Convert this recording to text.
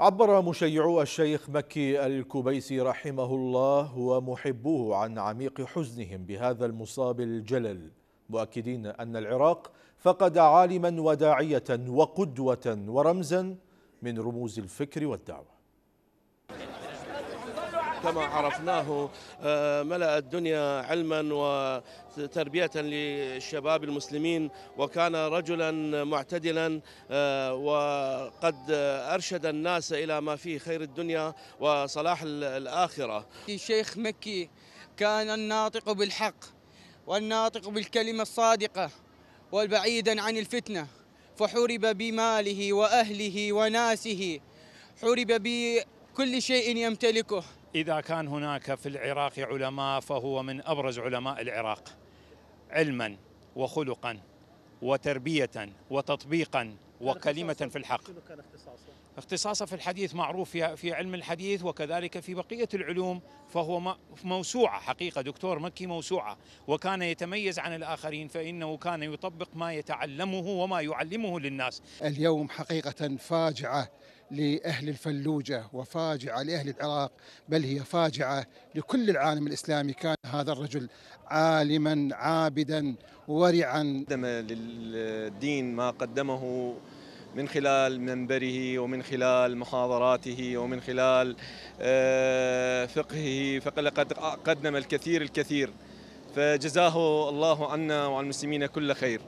عبر مشيعو الشيخ مكي الكبيسي رحمه الله ومحبوه عن عميق حزنهم بهذا المصاب الجلل مؤكدين أن العراق فقد عالما وداعية وقدوة ورمزا من رموز الفكر والدعوة كما عرفناه آه، ملأ الدنيا علما وتربية للشباب المسلمين وكان رجلا معتدلا آه، وقد أرشد الناس إلى ما فيه خير الدنيا وصلاح الآخرة الشيخ مكي كان الناطق بالحق والناطق بالكلمة الصادقة والبعيدا عن الفتنة فحورب بماله وأهله وناسه حورب بكل شيء يمتلكه إذا كان هناك في العراق علماء فهو من أبرز علماء العراق علما وخلقا وتربية وتطبيقا وكلمة في الحق اختصاصه في الحديث معروف في علم الحديث وكذلك في بقية العلوم فهو موسوعة حقيقة دكتور مكي موسوعة وكان يتميز عن الآخرين فإنه كان يطبق ما يتعلمه وما يعلمه للناس اليوم حقيقة فاجعة لأهل الفلوجة وفاجعة لأهل العراق بل هي فاجعة لكل العالم الإسلامي كان هذا الرجل عالما عابدا ورعا قدم للدين ما قدمه من خلال منبره ومن خلال محاضراته ومن خلال آه، فقهه فقد قدم الكثير الكثير فجزاه الله عنا وعن المسلمين كل خير